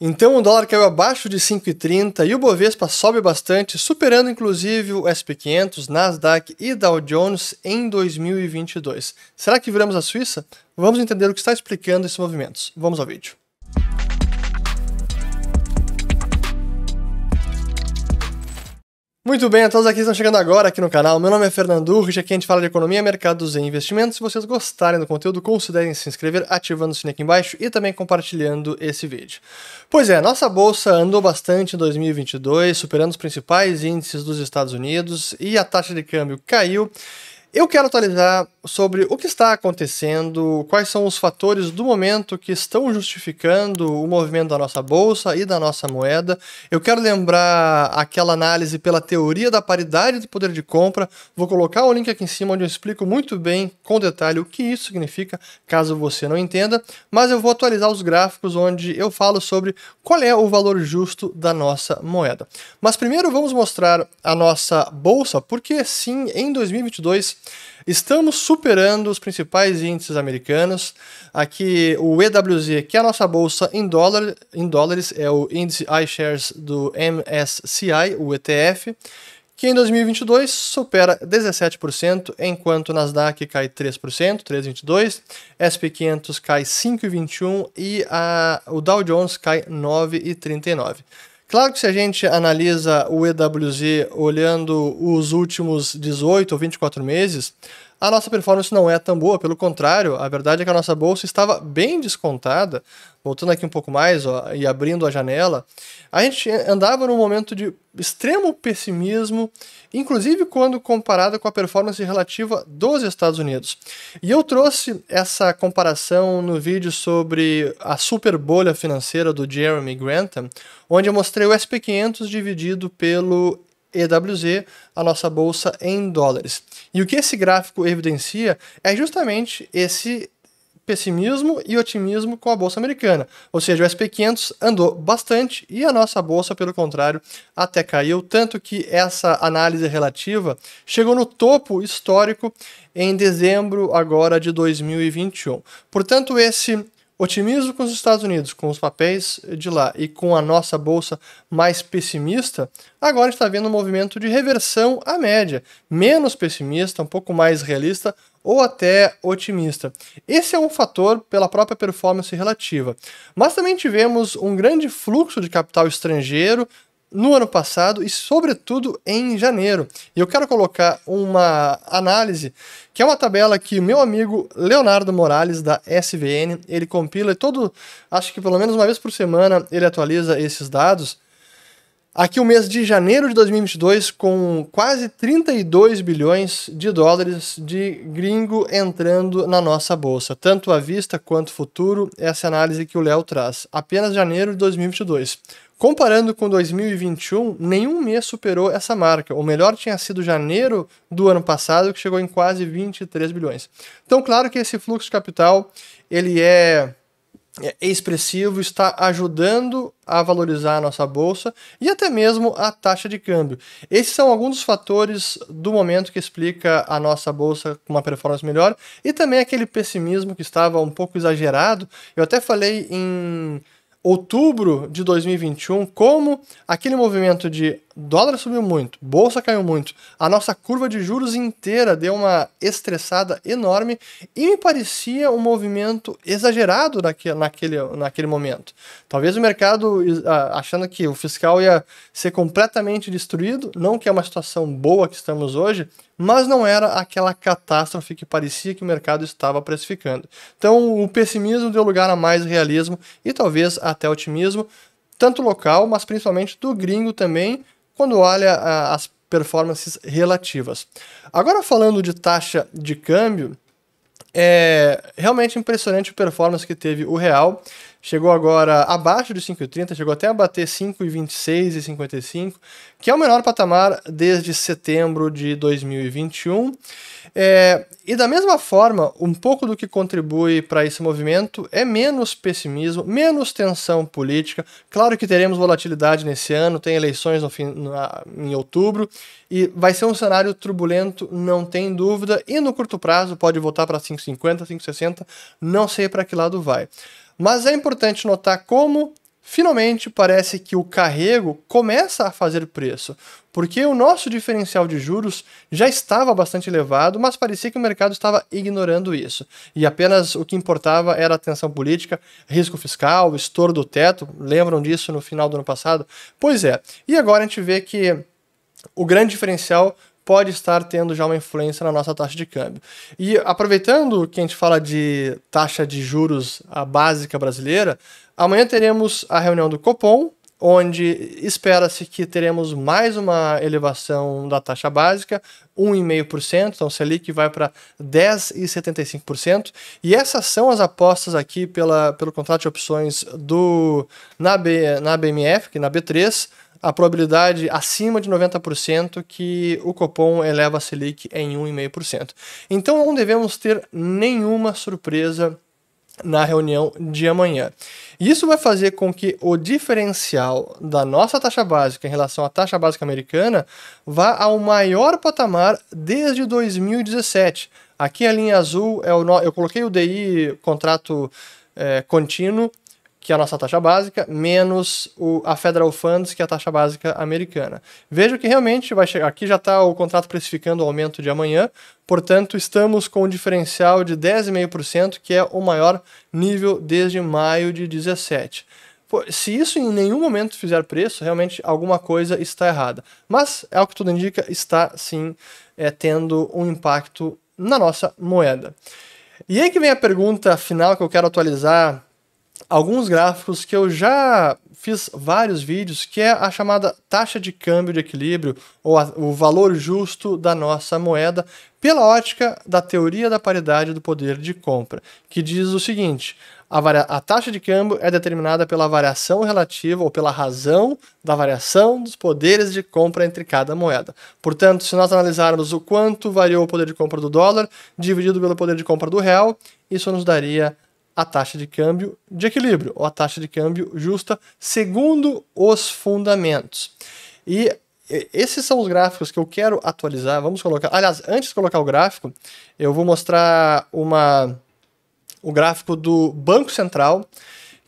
Então o dólar caiu abaixo de 5,30 e o Bovespa sobe bastante, superando inclusive o SP500, Nasdaq e Dow Jones em 2022. Será que viramos a Suíça? Vamos entender o que está explicando esses movimentos. Vamos ao vídeo. Muito bem, a todos aqui estão chegando agora aqui no canal. Meu nome é Fernando Urge, aqui a gente fala de economia, mercados e investimentos. Se vocês gostarem do conteúdo, considerem se inscrever ativando o sininho aqui embaixo e também compartilhando esse vídeo. Pois é, nossa bolsa andou bastante em 2022, superando os principais índices dos Estados Unidos e a taxa de câmbio caiu. Eu quero atualizar sobre o que está acontecendo, quais são os fatores do momento que estão justificando o movimento da nossa bolsa e da nossa moeda. Eu quero lembrar aquela análise pela teoria da paridade do poder de compra. Vou colocar o link aqui em cima onde eu explico muito bem, com detalhe, o que isso significa, caso você não entenda. Mas eu vou atualizar os gráficos onde eu falo sobre qual é o valor justo da nossa moeda. Mas primeiro vamos mostrar a nossa bolsa, porque sim, em 2022 Estamos superando os principais índices americanos. Aqui o EWZ, que é a nossa bolsa em, dólar, em dólares, é o índice iShares do MSCI, o ETF, que em 2022 supera 17%, enquanto o Nasdaq cai 3%, 3,22%, SP500 cai 5,21% e a, o Dow Jones cai 9,39%. Claro que se a gente analisa o EWZ olhando os últimos 18 ou 24 meses, a nossa performance não é tão boa, pelo contrário, a verdade é que a nossa bolsa estava bem descontada. Voltando aqui um pouco mais ó, e abrindo a janela, a gente andava num momento de extremo pessimismo, inclusive quando comparada com a performance relativa dos Estados Unidos. E eu trouxe essa comparação no vídeo sobre a super bolha financeira do Jeremy Grantham, onde eu mostrei o SP500 dividido pelo EWZ, a nossa bolsa em dólares. E o que esse gráfico evidencia é justamente esse pessimismo e otimismo com a bolsa americana. Ou seja, o SP500 andou bastante e a nossa bolsa, pelo contrário, até caiu, tanto que essa análise relativa chegou no topo histórico em dezembro agora de 2021. Portanto, esse otimismo com os Estados Unidos, com os papéis de lá e com a nossa bolsa mais pessimista, agora está vendo um movimento de reversão à média, menos pessimista, um pouco mais realista ou até otimista. Esse é um fator pela própria performance relativa. Mas também tivemos um grande fluxo de capital estrangeiro no ano passado e, sobretudo, em janeiro. E eu quero colocar uma análise, que é uma tabela que o meu amigo Leonardo Morales, da SVN, ele compila todo, acho que pelo menos uma vez por semana, ele atualiza esses dados. Aqui o mês de janeiro de 2022, com quase 32 bilhões de dólares de gringo entrando na nossa bolsa, tanto à vista quanto futuro, essa é análise que o Léo traz. Apenas janeiro de 2022. Comparando com 2021, nenhum mês superou essa marca. O melhor tinha sido janeiro do ano passado, que chegou em quase 23 bilhões. Então, claro que esse fluxo de capital, ele é é expressivo está ajudando a valorizar a nossa bolsa e até mesmo a taxa de câmbio. Esses são alguns dos fatores do momento que explica a nossa bolsa com uma performance melhor e também aquele pessimismo que estava um pouco exagerado. Eu até falei em outubro de 2021 como aquele movimento de dólar subiu muito, bolsa caiu muito, a nossa curva de juros inteira deu uma estressada enorme e me parecia um movimento exagerado naquele, naquele, naquele momento. Talvez o mercado achando que o fiscal ia ser completamente destruído, não que é uma situação boa que estamos hoje, mas não era aquela catástrofe que parecia que o mercado estava precificando. Então o pessimismo deu lugar a mais realismo e talvez até otimismo tanto local, mas principalmente do gringo também, quando olha a, ah, as performances relativas. Agora falando de taxa de câmbio, é realmente impressionante a performance que teve o real chegou agora abaixo de 5,30, chegou até a bater 5,26,55, e que é o menor patamar desde setembro de 2021. É, e da mesma forma, um pouco do que contribui para esse movimento é menos pessimismo, menos tensão política. Claro que teremos volatilidade nesse ano, tem eleições no fim, em outubro, e vai ser um cenário turbulento, não tem dúvida, e no curto prazo pode voltar para 5,50, 5,60, não sei para que lado vai. Mas é importante notar como finalmente parece que o carrego começa a fazer preço, porque o nosso diferencial de juros já estava bastante elevado, mas parecia que o mercado estava ignorando isso. E apenas o que importava era a tensão política, risco fiscal, estouro do teto. Lembram disso no final do ano passado? Pois é. E agora a gente vê que o grande diferencial pode estar tendo já uma influência na nossa taxa de câmbio. E aproveitando que a gente fala de taxa de juros a básica brasileira, amanhã teremos a reunião do Copom, onde espera-se que teremos mais uma elevação da taxa básica, 1,5%, então Selic vai para 10,75%. E essas são as apostas aqui pela, pelo contrato de opções do na, B, na BMF, que é na B3, a probabilidade acima de 90% que o Copom eleva a Selic em 1,5%. Então não devemos ter nenhuma surpresa na reunião de amanhã. Isso vai fazer com que o diferencial da nossa taxa básica em relação à taxa básica americana vá ao maior patamar desde 2017. Aqui a linha azul é o no... eu coloquei o DI contrato é, contínuo que é a nossa taxa básica, menos o, a Federal Funds, que é a taxa básica americana. Vejo que realmente vai chegar. Aqui já está o contrato precificando o aumento de amanhã, portanto, estamos com um diferencial de 10,5%, que é o maior nível desde maio de 17. se isso em nenhum momento fizer preço, realmente alguma coisa está errada. Mas, é o que tudo indica, está sim é, tendo um impacto na nossa moeda. E aí que vem a pergunta final que eu quero atualizar alguns gráficos que eu já fiz vários vídeos, que é a chamada taxa de câmbio de equilíbrio, ou a, o valor justo da nossa moeda, pela ótica da teoria da paridade do poder de compra, que diz o seguinte: a, a taxa de câmbio é determinada pela variação relativa ou pela razão da variação dos poderes de compra entre cada moeda. Portanto, se nós analisarmos o quanto variou o poder de compra do dólar dividido pelo poder de compra do real, isso nos daria a taxa de câmbio de equilíbrio, ou a taxa de câmbio justa, segundo os fundamentos. E esses são os gráficos que eu quero atualizar. Vamos colocar. Aliás, antes de colocar o gráfico, eu vou mostrar uma o gráfico do Banco Central,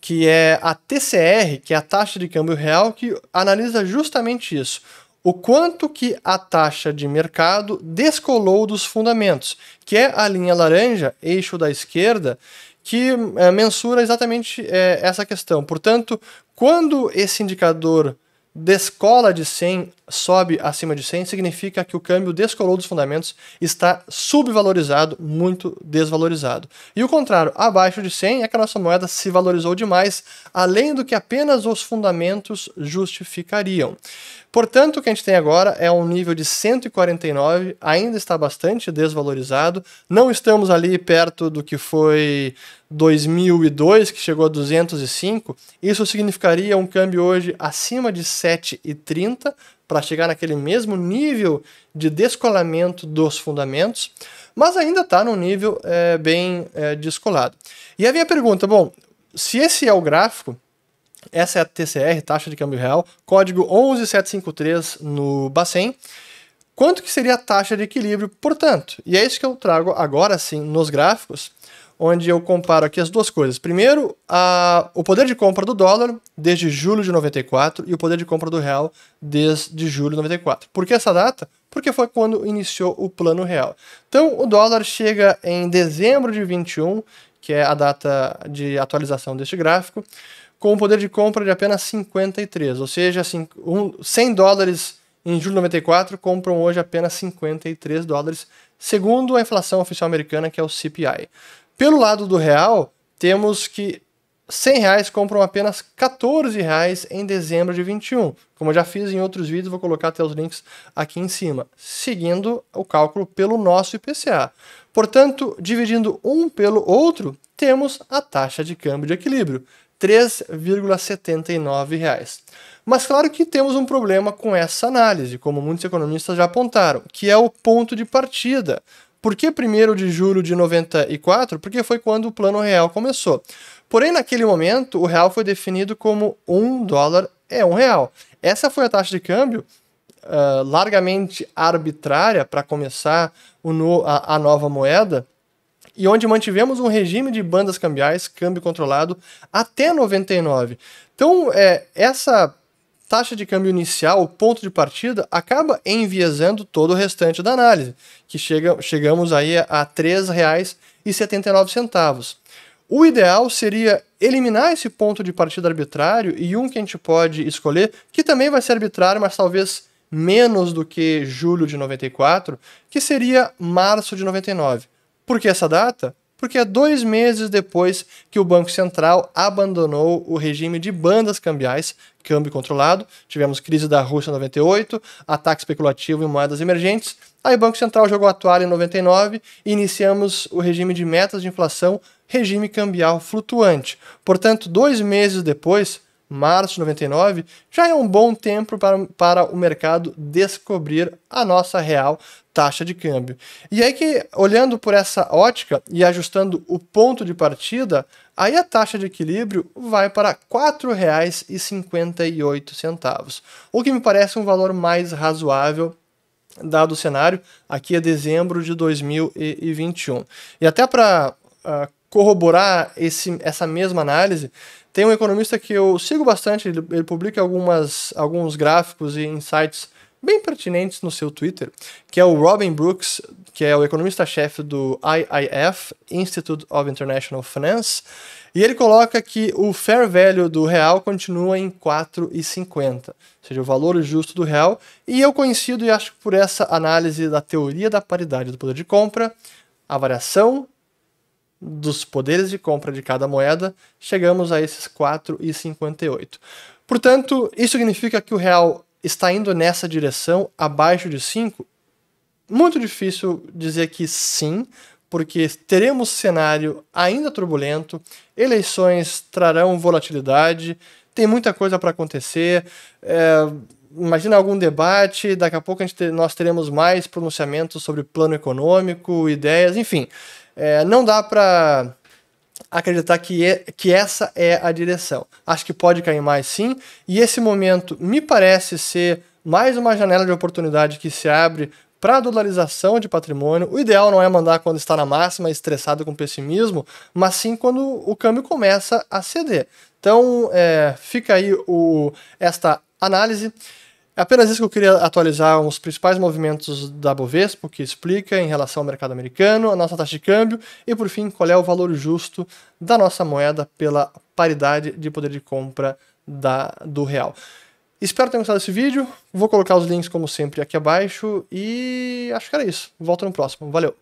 que é a TCR, que é a taxa de câmbio real, que analisa justamente isso. O quanto que a taxa de mercado descolou dos fundamentos, que é a linha laranja, eixo da esquerda, que é, mensura exatamente é, essa questão. Portanto, quando esse indicador descola de 100 sobe acima de 100, significa que o câmbio descolou dos fundamentos, está subvalorizado, muito desvalorizado. E o contrário, abaixo de 100 é que a nossa moeda se valorizou demais, além do que apenas os fundamentos justificariam. Portanto, o que a gente tem agora é um nível de 149, ainda está bastante desvalorizado. Não estamos ali perto do que foi 2002, que chegou a 205. Isso significaria um câmbio hoje acima de 7,30 para chegar naquele mesmo nível de descolamento dos fundamentos, mas ainda está num nível é, bem é, descolado. E a minha a pergunta: bom, se esse é o gráfico, essa é a TCR, taxa de câmbio real, código 11753 no Bacen. Quanto que seria a taxa de equilíbrio, portanto? E é isso que eu trago agora sim nos gráficos onde eu comparo aqui as duas coisas. Primeiro, a, o poder de compra do dólar desde julho de 94 e o poder de compra do real desde julho de 94. Por que essa data? Porque foi quando iniciou o plano real. Então, o dólar chega em dezembro de 21, que é a data de atualização deste gráfico, com um poder de compra de apenas 53, ou seja, 100 dólares em julho de 94 compram hoje apenas 53 dólares, segundo a inflação oficial americana, que é o CPI. Pelo lado do real, temos que 100 reais compram apenas 14 reais em dezembro de 21. Como eu já fiz em outros vídeos, vou colocar até os links aqui em cima, seguindo o cálculo pelo nosso IPCA. Portanto, dividindo um pelo outro, temos a taxa de câmbio de equilíbrio, 3,79 3,79. Mas claro que temos um problema com essa análise, como muitos economistas já apontaram, que é o ponto de partida. Por que 1 de julho de 94? Porque foi quando o Plano Real começou. Porém, naquele momento, o real foi definido como um dólar é um real. Essa foi a taxa de câmbio uh, largamente arbitrária para começar no, a, a nova moeda e onde mantivemos um regime de bandas cambiais, câmbio controlado, até 99. Então, é, essa taxa de câmbio inicial, o ponto de partida, acaba enviesando todo o restante da análise, que chega, chegamos aí a R$ 3,79. O ideal seria eliminar esse ponto de partida arbitrário e um que a gente pode escolher, que também vai ser arbitrário, mas talvez menos do que julho de 94, que seria março de 99. Por que essa data? porque é dois meses depois que o Banco Central abandonou o regime de bandas cambiais, câmbio controlado, tivemos crise da Rússia em 98, ataque especulativo em moedas emergentes, aí o Banco Central jogou a toalha em 99 e iniciamos o regime de metas de inflação, regime cambial flutuante. Portanto, dois meses depois, março de 99, já é um bom tempo para, para o mercado descobrir a nossa real taxa de câmbio. E aí que, olhando por essa ótica e ajustando o ponto de partida, aí a taxa de equilíbrio vai para R$ 4,58, o que me parece um valor mais razoável dado o cenário, aqui é dezembro de 2021. E até para uh, corroborar esse, essa mesma análise, tem um economista que eu sigo bastante, ele, ele publica algumas, alguns gráficos e insights bem pertinentes no seu Twitter, que é o Robin Brooks, que é o economista-chefe do IIF, Institute of International Finance, e ele coloca que o fair value do real continua em 4,50, ou seja, o valor justo do real, e eu coincido e acho que por essa análise da teoria da paridade do poder de compra, a variação dos poderes de compra de cada moeda, chegamos a esses 4,58. Portanto, isso significa que o real está indo nessa direção abaixo de 5? Muito difícil dizer que sim, porque teremos cenário ainda turbulento, eleições trarão volatilidade, tem muita coisa para acontecer. É, imagina algum debate, daqui a pouco a gente, nós teremos mais pronunciamentos sobre plano econômico, ideias, enfim. É, não dá para acreditar que, é, que essa é a direção. Acho que pode cair mais sim, e esse momento me parece ser mais uma janela de oportunidade que se abre para dolarização de patrimônio. O ideal não é mandar quando está na máxima, estressado com pessimismo, mas sim quando o câmbio começa a ceder. Então, é, fica aí o, esta análise. É apenas isso que eu queria atualizar os principais movimentos da Bovespa, que explica em relação ao mercado americano, a nossa taxa de câmbio e, por fim, qual é o valor justo da nossa moeda pela paridade de poder de compra da, do real. Espero ter gostado desse vídeo. Vou colocar os links, como sempre, aqui abaixo. E acho que era isso. Volto no próximo. Valeu!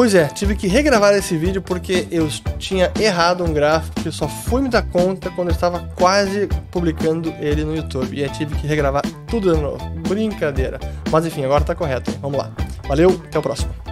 Pois é, tive que regravar esse vídeo porque eu tinha errado um gráfico que eu só fui me dar conta quando eu estava quase publicando ele no YouTube. E aí tive que regravar tudo de novo. Brincadeira. Mas enfim, agora tá correto. Vamos lá. Valeu, até o próximo.